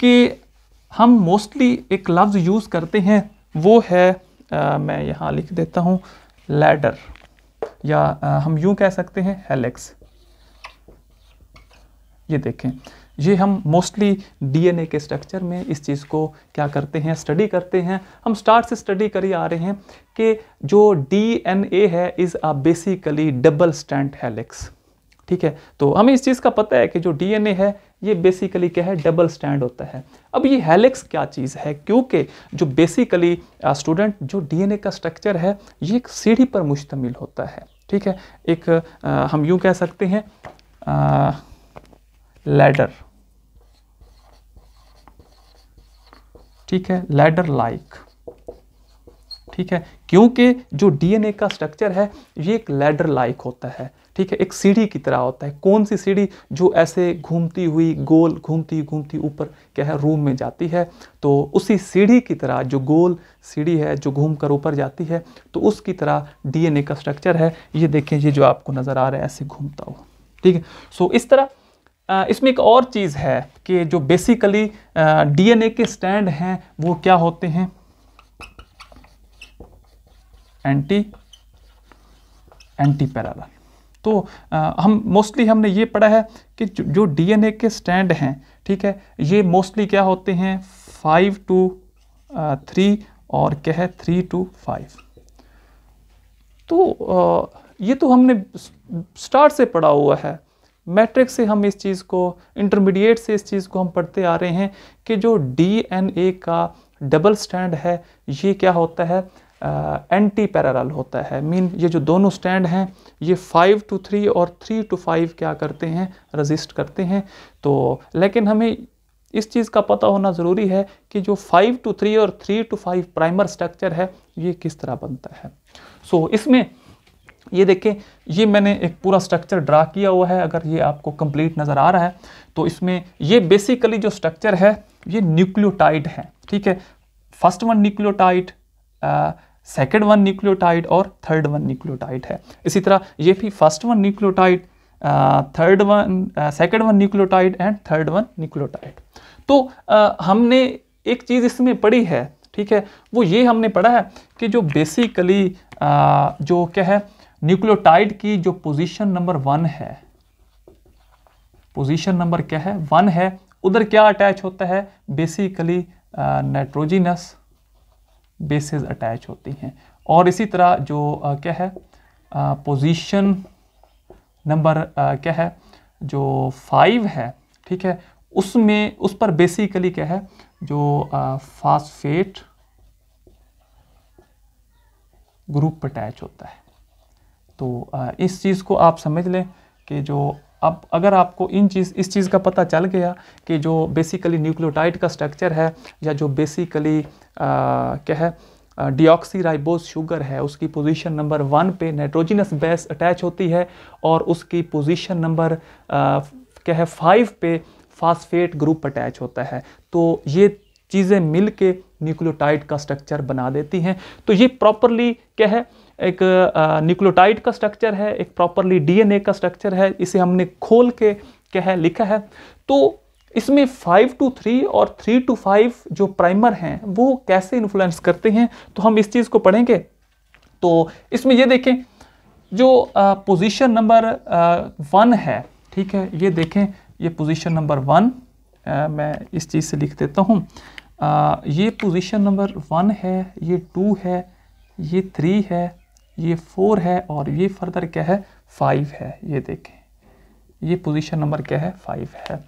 कि हम मोस्टली एक लफ्ज़ यूज़ करते हैं वो है आ, मैं यहाँ लिख देता हूँ लैडर या आ, हम यूँ कह सकते हैं हेलेक्स ये देखें ये हम मोस्टली डीएनए के स्ट्रक्चर में इस चीज़ को क्या करते हैं स्टडी करते हैं हम स्टार्ट से स्टडी करी आ रहे हैं कि जो डीएनए है is a basically double strand helix ठीक है तो हमें इस चीज़ का पता है कि जो डीएनए है ये बेसिकली क्या है डबल स्टैंड होता है अब ये हेलिक्स क्या चीज़ है क्योंकि जो बेसिकली स्टूडेंट uh, जो डीएनए का स्ट्रक्चर है ये एक सीढ़ी पर मुश्तमिल होता है ठीक है एक आ, uh, हम यूँ कह सकते हैं लेडर uh, ठीक है लैडर लाइक ठीक है क्योंकि जो डीएनए का स्ट्रक्चर है ये एक लैडर लाइक होता है ठीक है एक सीढ़ी की तरह होता है कौन सी सीढ़ी जो ऐसे घूमती हुई गोल घूमती घूमती ऊपर क्या है रूम में जाती है तो उसी सीढ़ी की तरह जो गोल सीढ़ी है जो घूम कर ऊपर जाती है तो उसकी तरह डीएनए का स्ट्रक्चर है ये देखें ये जो आपको नज़र आ रहा है ऐसे घूमता हुआ ठीक है सो इस तरह इसमें एक और चीज़ है कि जो बेसिकली डीएनए के स्टैंड हैं वो क्या होते हैं एंटी एंटी पैराल तो आ, हम मोस्टली हमने ये पढ़ा है कि जो डीएनए के स्टैंड हैं ठीक है ये मोस्टली क्या होते हैं फाइव टू थ्री और क्या है थ्री टू फाइव तो आ, ये तो हमने स्टार्ट से पढ़ा हुआ है मैट्रिक से हम इस चीज़ को इंटरमीडिएट से इस चीज़ को हम पढ़ते आ रहे हैं कि जो डीएनए का डबल स्टैंड है ये क्या होता है एंटी uh, पैरल होता है मीन ये जो दोनों स्टैंड हैं ये फाइव टू थ्री और थ्री टू फाइव क्या करते हैं रजिस्ट करते हैं तो लेकिन हमें इस चीज़ का पता होना ज़रूरी है कि जो फाइव टू थ्री और three to five primer structure है ये किस तरह बनता है सो so, इसमें ये देखें ये मैंने एक पूरा स्ट्रक्चर ड्रा किया हुआ है अगर ये आपको कंप्लीट नज़र आ रहा है तो इसमें ये बेसिकली जो स्ट्रक्चर है ये न्यूक्लियोटाइड है ठीक है first one nucleotide second one nucleotide और थर्ड वन न्यूक्लियोटाइड है इसी तरह ये भी first one nucleotide third one second one nucleotide and third one nucleotide तो uh, हमने एक चीज़ इसमें पढ़ी है ठीक है वो ये हमने पढ़ा है कि जो बेसिकली uh, जो क्या है न्यूक्लियोटाइड की जो पोजीशन नंबर वन है पोजीशन नंबर क्या है वन है उधर क्या अटैच होता है बेसिकली नाइट्रोजिनस बेसिस अटैच होती हैं और इसी तरह जो आ, क्या है पोजीशन नंबर क्या है जो फाइव है ठीक है उसमें उस पर बेसिकली क्या है जो फास्फेट ग्रुप अटैच होता है तो इस चीज़ को आप समझ लें कि जो अब अगर आपको इन चीज़ इस चीज़ का पता चल गया कि जो बेसिकली न्यूक्लियोटाइड का स्ट्रक्चर है या जो बेसिकली क्या है डिऑक्सी राइबोज शुगर है उसकी पोजीशन नंबर वन पे नाइट्रोजिनस बेस अटैच होती है और उसकी पोजीशन नंबर क्या है फाइव पे फास्फेट ग्रुप अटैच होता है तो ये चीज़ें मिल के न्यूक्लियोटाइड का स्ट्रक्चर बना देती हैं तो ये प्रॉपरली क्या है एक न्यूक्लियोटाइड का स्ट्रक्चर है एक प्रॉपरली डीएनए का स्ट्रक्चर है इसे हमने खोल के क्या है लिखा है तो इसमें फाइव टू थ्री और थ्री टू फाइव जो प्राइमर हैं वो कैसे इन्फ्लुएंस करते हैं तो हम इस चीज़ को पढ़ेंगे तो इसमें ये देखें जो पोजीशन नंबर वन है ठीक है ये देखें ये पोजीशन नंबर वन मैं इस चीज़ से लिख देता हूँ ये पोजीशन नंबर वन है ये टू है ये थ्री है ये फोर है और ये फर्दर क्या है फाइव है ये देखें ये पोजीशन नंबर क्या है फाइव है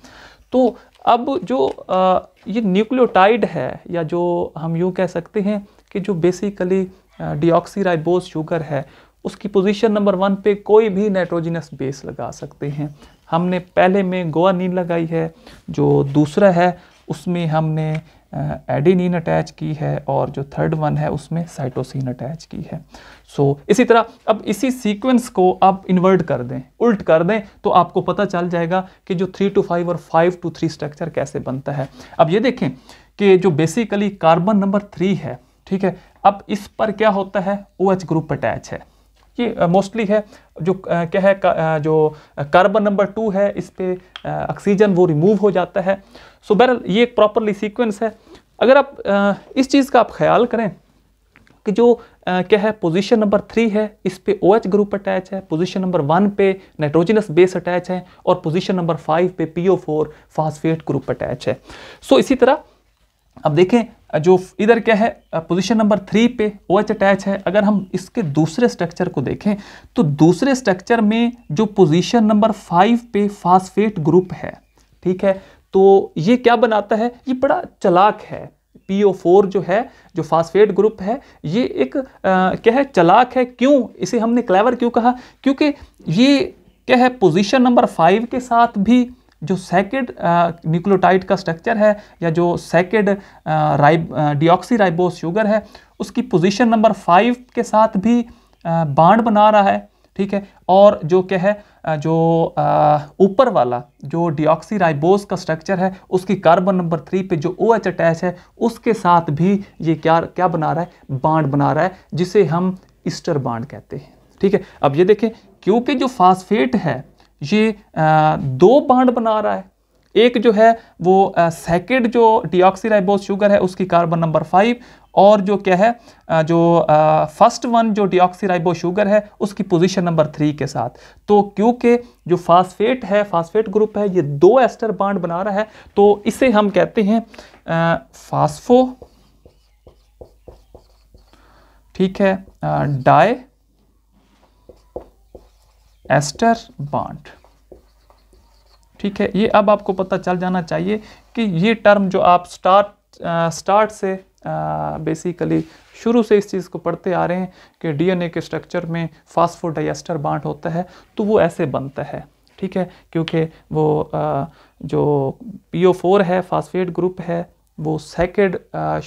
तो अब जो आ, ये न्यूक्लियोटाइड है या जो हम यूँ कह सकते हैं कि जो बेसिकली डिऑक्सीराइबोज शुगर है उसकी पोजीशन नंबर वन पे कोई भी नाइट्रोजिनस बेस लगा सकते हैं हमने पहले में गोवा नील लगाई है जो दूसरा है उसमें हमने एडिनिन अटैच की है और जो थर्ड वन है उसमें साइटोसिन अटैच की है सो so, इसी तरह अब इसी सीक्वेंस को आप इन्वर्ट कर दें उल्ट कर दें तो आपको पता चल जाएगा कि जो थ्री टू फाइव और फाइव टू थ्री स्ट्रक्चर कैसे बनता है अब ये देखें कि जो बेसिकली कार्बन नंबर थ्री है ठीक है अब इस पर क्या होता है ओ OH ग्रुप अटैच है कि मोस्टली है जो क्या है जो कार्बन नंबर टू है इस पर ऑक्सीजन वो रिमूव हो जाता है सो बहरल ये एक प्रॉपरली सीक्वेंस है अगर आप इस चीज़ का आप ख्याल करें कि जो क्या है पोजीशन नंबर थ्री है इस पे ओ OH ग्रुप अटैच है पोजीशन नंबर वन पे नाइट्रोजनस बेस अटैच है और पोजीशन नंबर फाइव पे P O four phosphate group attach है सो so, इसी तरह अब देखें जो इधर क्या है पोजीशन नंबर थ्री पे ओ एच अटैच है अगर हम इसके दूसरे स्ट्रक्चर को देखें तो दूसरे स्ट्रक्चर में जो पोजीशन नंबर फाइव पे फास्फेट ग्रुप है ठीक है तो ये क्या बनाता है ये बड़ा चलाक है पी फोर जो है जो फास्फेट ग्रुप है ये एक आ, क्या है चलाक है क्यों इसे हमने क्लेवर क्यों कहा क्योंकि ये क्या है पोजिशन नंबर फाइव के साथ भी जो सैकेड न्यूक्लियोटाइड uh, का स्ट्रक्चर है या जो second ribo deoxyribose sugar है उसकी पोजीशन नंबर फाइव के साथ भी बाड uh, बना रहा है ठीक है और जो क्या है uh, जो ऊपर वाला जो डिऑक्सी राइबोस का स्ट्रक्चर है उसकी कार्बन नंबर थ्री पे जो ओ OH एच अटैच है उसके साथ भी ये क्या क्या बना रहा है बाड बना रहा है जिसे हम ईस्टर बाड कहते हैं ठीक है अब ये देखें क्योंकि जो फास्फेट है ये दो बाड बना रहा है एक जो है वो सेकेंड जो डिऑक्सीराइबोज शुगर है उसकी कार्बन नंबर फाइव और जो क्या है जो फर्स्ट वन जो डिऑक्सीराइबो शुगर है उसकी पोजीशन नंबर थ्री के साथ तो क्योंकि जो फास्फेट है फास्फेट ग्रुप है ये दो एस्टर बाड बना रहा है तो इसे हम कहते हैं फास्फो ठीक है डाई एस्टर बॉन्ड ठीक है ये अब आपको पता चल जाना चाहिए कि ये टर्म जो आप स्टार्ट आ, स्टार्ट से आ, बेसिकली शुरू से इस चीज़ को पढ़ते आ रहे हैं कि डीएनए के स्ट्रक्चर में फास्फोडाइस्टर बांट होता है तो वो ऐसे बनता है ठीक है क्योंकि वो आ, जो पी फोर है फास्फेट ग्रुप है वो सेकेंड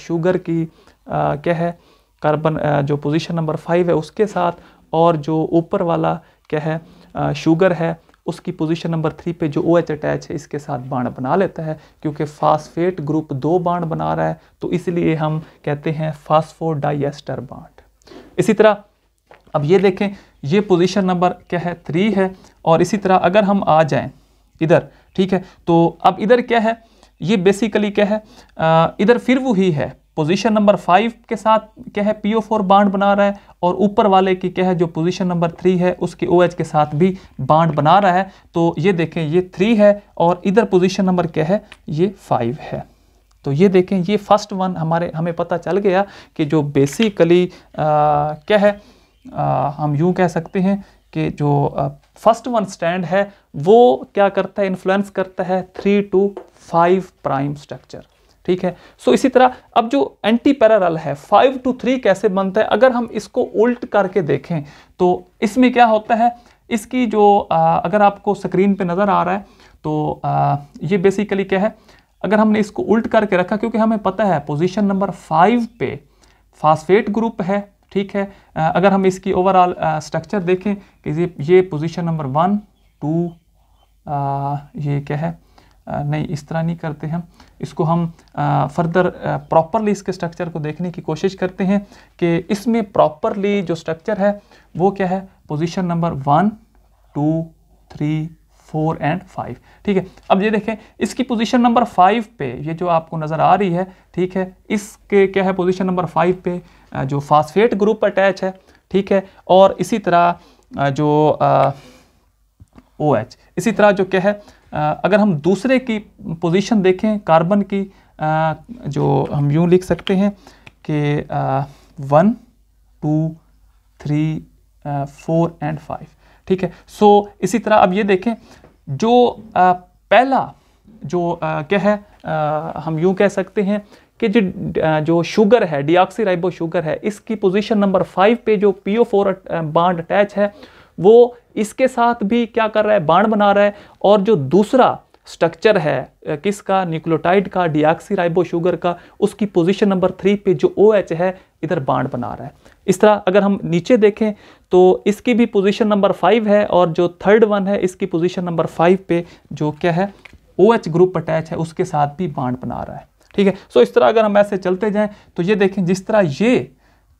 शुगर की क्या है कार्बन जो पोजीशन नंबर फाइव है उसके साथ और जो ऊपर वाला क्या है शुगर है उसकी पोजीशन नंबर थ्री पे जो ओ OH अटैच है इसके साथ बाण बना लेता है क्योंकि फास्फेट ग्रुप दो बाण बना रहा है तो इसलिए हम कहते हैं डाइस्टर बाड इसी तरह अब ये देखें ये पोजीशन नंबर क्या है थ्री है और इसी तरह अगर हम आ जाएं इधर ठीक है तो अब इधर क्या है ये बेसिकली क्या है आ, इधर फिर वही है पोजीशन नंबर फाइव के साथ क्या है पीओ फोर बाड बना रहा है और ऊपर वाले की क्या है जो पोजीशन नंबर थ्री है उसके ओ OH के साथ भी बाड बना रहा है तो ये देखें ये थ्री है और इधर पोजीशन नंबर क्या है ये फाइव है तो ये देखें ये फर्स्ट वन हमारे हमें पता चल गया कि जो बेसिकली क्या है आ, हम यूँ कह सकते हैं कि जो फर्स्ट वन स्टैंड है वो क्या करता है इन्फ्लुएंस करता है three to five prime structure ठीक है सो इसी तरह अब जो एंटी पैरल है फाइव टू थ्री कैसे बनता है अगर हम इसको उल्ट करके देखें तो इसमें क्या होता है इसकी जो आ, अगर आपको स्क्रीन पे नज़र आ रहा है तो आ, ये बेसिकली क्या है अगर हमने इसको उल्ट करके रखा क्योंकि हमें पता है पोजीशन नंबर फाइव पे फास्फेट ग्रुप है ठीक है आ, अगर हम इसकी ओवरऑल स्ट्रक्चर देखें कि ये ये पोजीशन नंबर वन टू ये क्या है नहीं इस तरह नहीं करते हैं इसको हम फर्दर प्रॉपरली इसके स्ट्रक्चर को देखने की कोशिश करते हैं कि इसमें प्रॉपरली जो स्ट्रक्चर है वो क्या है position number one two three four and five ठीक है अब ये देखें इसकी पोजीशन नंबर फाइव पे ये जो आपको नज़र आ रही है ठीक है इसके क्या है पोजिशन नंबर फाइव पे जो फास्फेट ग्रुप अटैच है ठीक है और इसी तरह जो ओ एच इसी तरह जो क्या है अगर हम दूसरे की पोजीशन देखें कार्बन की आ, जो हम यूँ लिख सकते हैं कि one two three four and five ठीक है सो so, इसी तरह अब ये देखें जो आ, पहला जो आ, क्या है आ, हम यूँ कह सकते हैं कि जो जो शुगर है डिऑक्सी राइबो शुगर है इसकी पोजीशन नंबर फाइव पे जो P O four bond attach है वो इसके साथ भी क्या कर रहा है बाण बना रहा है और जो दूसरा स्ट्रक्चर है किसका न्यूक्लोटाइड का डियाक्सी राइबो शुगर का उसकी पोजीशन नंबर थ्री पे जो ओ OH है इधर बाण बना रहा है इस तरह अगर हम नीचे देखें तो इसकी भी पोजीशन नंबर फाइव है और जो थर्ड वन है इसकी पोजीशन नंबर फाइव पे जो क्या है ओ OH ग्रुप अटैच है उसके साथ भी बाण बना रहा है ठीक है सो इस तरह अगर हम ऐसे चलते जाएँ तो ये देखें जिस तरह ये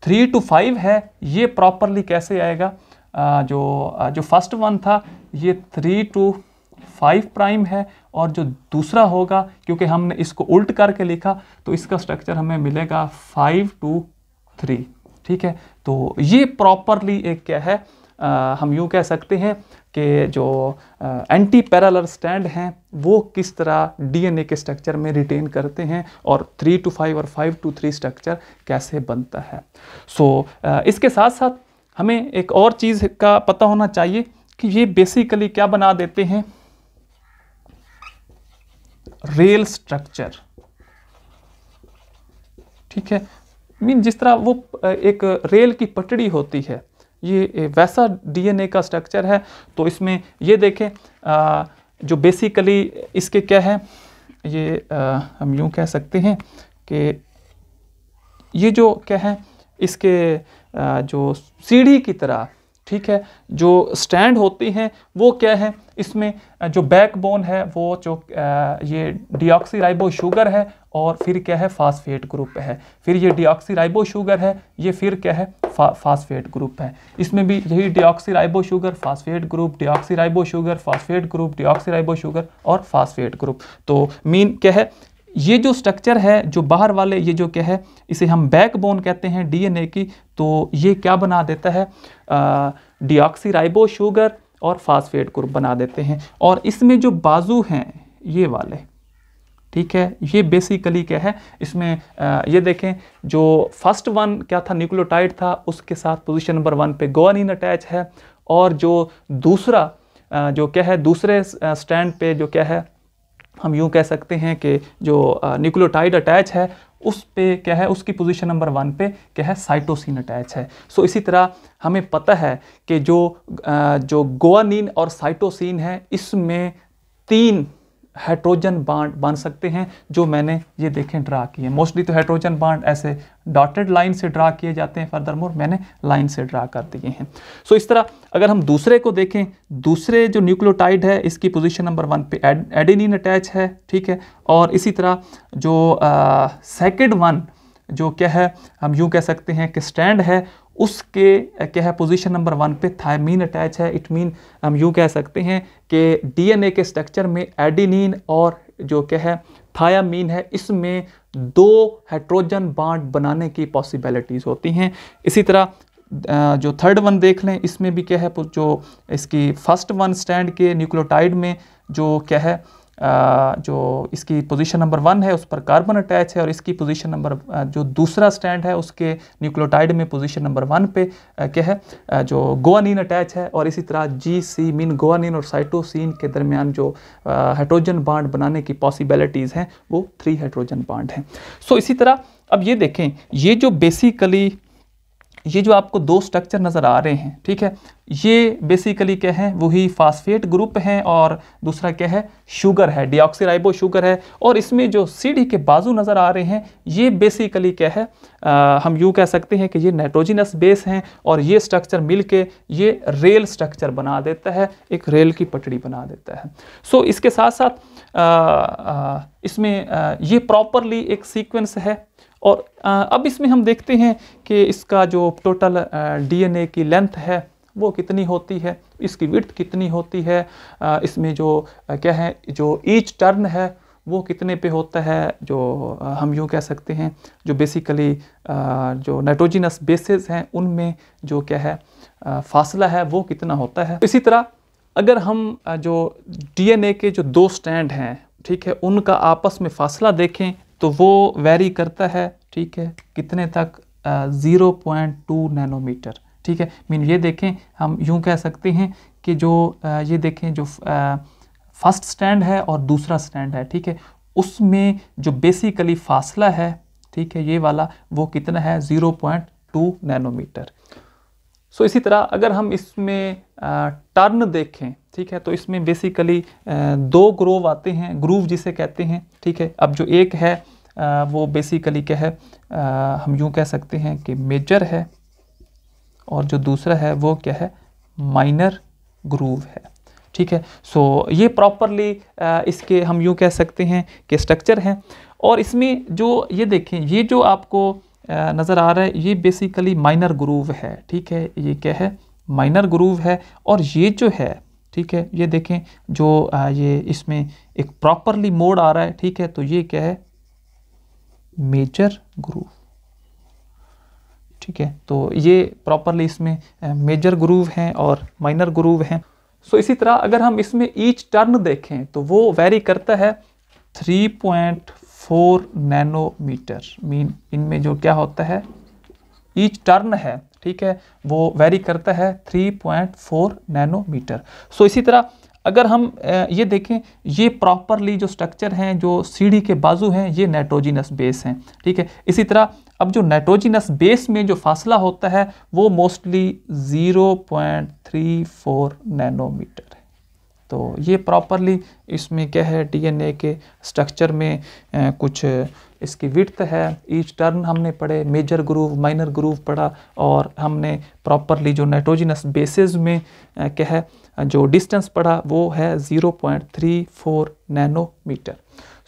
थ्री टू फाइव है ये प्रॉपरली कैसे आएगा जो जो फर्स्ट वन था ये थ्री टू फाइव प्राइम है और जो दूसरा होगा क्योंकि हमने इसको उल्ट करके लिखा तो इसका स्ट्रक्चर हमें मिलेगा फाइव टू थ्री ठीक है तो ये प्रॉपरली एक क्या है आ, हम यूँ कह सकते हैं कि जो एंटी पैरालर स्टैंड हैं वो किस तरह डीएनए के स्ट्रक्चर में रिटेन करते हैं और थ्री टू फाइव और फाइव टू थ्री स्ट्रक्चर कैसे बनता है सो so, आ, इसके साथ साथ हमें एक और चीज़ का पता होना चाहिए कि ये बेसिकली क्या बना देते हैं रेल स्ट्रक्चर ठीक है मीन जिस तरह वो एक रेल की पटड़ी होती है ये वैसा डीएनए का स्ट्रक्चर है तो इसमें ये देखें जो बेसिकली इसके क्या है ये आ, हम यूँ कह सकते हैं कि ये जो क्या है इसके जो सीढ़ी की तरह ठीक है जो स्टैंड होती हैं वो क्या है इसमें जो बैकबोन है वो जो ये डिऑक्सीराइबो शुगर है और फिर क्या है फास्फेट ग्रुप है फिर ये डिऑक्सीराइबो शुगर है ये फिर क्या है फा, फास्फेट ग्रुप है इसमें भी यही deoxyribo sugar phosphate group deoxyribo sugar phosphate group deoxyribo sugar और फास्फेट ग्रुप तो मीन क्या है ये जो स्ट्रक्चर है जो बाहर वाले ये जो क्या है इसे हम बैकबोन कहते हैं डीएनए की तो ये क्या बना देता है डिऑक्सीराइबो शुगर और फास्फेट ग्रुप बना देते हैं और इसमें जो बाजू हैं ये वाले ठीक है ये बेसिकली क्या है इसमें आ, ये देखें जो फर्स्ट वन क्या था न्यूक्लियोटाइड था उसके साथ पोजीशन नंबर वन पे गोवानिन अटैच है और जो दूसरा आ, जो क्या है दूसरे स्टैंड पे जो क्या है हम यूँ कह सकते हैं कि जो न्यूक्लियोटाइड अटैच है उस पे क्या है उसकी पोजीशन नंबर वन पे क्या है साइटोसिन अटैच है सो so, इसी तरह हमें पता है कि जो जो गोआनिन और साइटोसिन है इसमें तीन हाइड्रोजन बाड बन सकते हैं जो मैंने ये देखें ड्रा किए मोस्टली तो हाइड्रोजन बाड ऐसे डॉटेड लाइन से ड्रा किए जाते हैं फर्दर मोर मैंने लाइन से ड्रा कर दिए हैं सो so, इस तरह अगर हम दूसरे को देखें दूसरे जो न्यूक्लियोटाइड है इसकी पोजीशन नंबर वन पे एड, एडेनिन अटैच है ठीक है और इसी तरह जो सेकेंड वन जो क्या है हम यूँ कह सकते हैं कि स्टैंड है उसके क्या है पोजीशन नंबर वन पे थायमीन अटैच है इट मीन हम यूँ कह सकते हैं कि डीएनए के स्ट्रक्चर में एडिनिन और जो क्या है थायामीन है इसमें दो हाइड्रोजन बांड बनाने की पॉसिबिलिटीज़ होती हैं इसी तरह जो थर्ड वन देख लें इसमें भी क्या है जो इसकी फर्स्ट वन स्टैंड के न्यूक्लोटाइड में जो क्या है जो इसकी पोजीशन नंबर वन है उस पर कार्बन अटैच है और इसकी पोजीशन नंबर जो दूसरा स्टैंड है उसके न्यूक्लियोटाइड में पोजीशन नंबर वन पे क्या है जो गोआनिन अटैच है और इसी तरह जी सी मिन गोआनिन और साइटोसिन के दरमियान जो हाइड्रोजन बाड बनाने की पॉसिबिलिटीज़ हैं वो थ्री हाइड्रोजन बाड हैं सो इसी तरह अब ये देखें ये जो बेसिकली ये जो आपको दो स्ट्रक्चर नज़र आ रहे हैं ठीक है ये बेसिकली क्या है वही फास्फेट ग्रुप हैं और दूसरा क्या है शुगर है डिऑक्सीराइबो शुगर है और इसमें जो सीढ़ी के बाजू नज़र आ रहे हैं ये बेसिकली क्या है आ, हम यूँ कह सकते हैं कि ये नाइट्रोजिनस बेस हैं और ये स्ट्रक्चर मिल के ये रेल स्ट्रक्चर बना देता है एक रेल की पटड़ी बना देता है सो इसके साथ साथ इसमें ये प्रॉपरली एक सीक्वेंस है और अब इसमें हम देखते हैं कि इसका जो टोटल डीएनए की लेंथ है वो कितनी होती है इसकी विर्थ कितनी होती है इसमें जो क्या है जो ईच टर्न है वो कितने पे होता है जो हम यूँ कह सकते हैं जो बेसिकली जो नाइट्रोजिनस बेसिस हैं उनमें जो क्या है फासला है वो कितना होता है इसी तरह अगर हम जो डीएनए के जो दो स्टैंड हैं ठीक है उनका आपस में फासला देखें तो वो वेरी करता है ठीक है कितने तक ज़ीरो पॉइंट टू नैनोमीटर ठीक है मीन ये देखें हम यूँ कह सकते हैं कि जो आ, ये देखें जो फर्स्ट स्टैंड है और दूसरा स्टैंड है ठीक है उसमें जो बेसिकली फासला है ठीक है ये वाला वो कितना है zero point two nanometer so इसी तरह अगर हम इसमें टर्न देखें ठीक है तो इसमें बेसिकली दो ग्रोव आते हैं ग्रूव जिसे कहते हैं ठीक है अब जो एक है वो बेसिकली क्या है हम यूँ कह सकते हैं कि मेजर है और जो दूसरा है वो क्या है माइनर ग्रूव है ठीक है सो so, ये प्रॉपरली इसके हम यूँ कह सकते हैं कि स्ट्रक्चर हैं और इसमें जो ये देखें ये जो आपको नज़र आ रहा है ये बेसिकली माइनर ग्रूव है ठीक है ये क्या है माइनर ग्रूव है और ये जो है ठीक है ये देखें जो ये इसमें एक प्रॉपरली मोड आ रहा है ठीक है तो ये क्या है मेजर ग्रूव ठीक है तो ये प्रॉपरली इसमें मेजर ग्रूव हैं और माइनर ग्रूव हैं सो इसी तरह अगर हम इसमें ईच टर्न देखें तो वो वेरी करता है 3.4 नैनोमीटर मीन इनमें जो क्या होता है ईच टर्न है ठीक है वो वेरी करता है 3.4 नैनोमीटर सो इसी तरह अगर हम ये देखें ये प्रॉपरली जो स्ट्रक्चर हैं जो सीढ़ी के बाजू हैं ये नाइट्रोजिनस बेस हैं ठीक है इसी तरह अब जो नाइट्रोजिनस बेस में जो फासला होता है वो मोस्टली 0.34 नैनोमीटर है तो ये प्रॉपरली इसमें क्या है डीएनए के स्ट्रक्चर में कुछ इसकी विथ है ईच टर्न हमने पढ़े मेजर ग्रूव माइनर ग्रूव पढ़ा और हमने प्रॉपरली जो नाइट्रोजिनस बेसिस में क्या है जो डिस्टेंस पढ़ा वो है 0.34 नैनोमीटर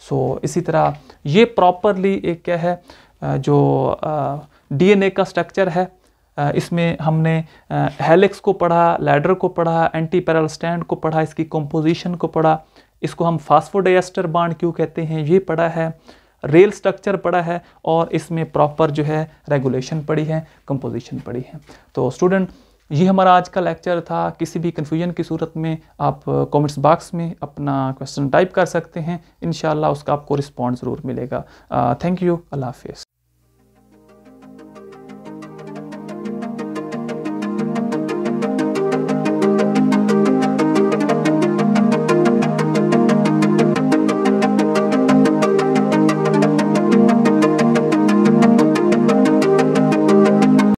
सो so, इसी तरह ये प्रॉपरली एक क्या है जो डीएनए का स्ट्रक्चर है इसमें हमने हेलिक्स को पढ़ा लैडर को पढ़ा एंटी पैरल स्टैंड को पढ़ा इसकी कंपोजिशन को पढ़ा इसको हम फास्फोडाइस्टर बाड क्यों कहते हैं ये पढ़ा है रेल स्ट्रक्चर पड़ा है और इसमें प्रॉपर जो है रेगुलेशन पड़ी है कंपोजिशन पड़ी है तो स्टूडेंट ये हमारा आज का लेक्चर था किसी भी कन्फ्यूजन की सूरत में आप कमेंट्स uh, बॉक्स में अपना क्वेश्चन टाइप कर सकते हैं इन उसका आपको रिस्पॉन्स ज़रूर मिलेगा थैंक यू अल्लाह हाफिज़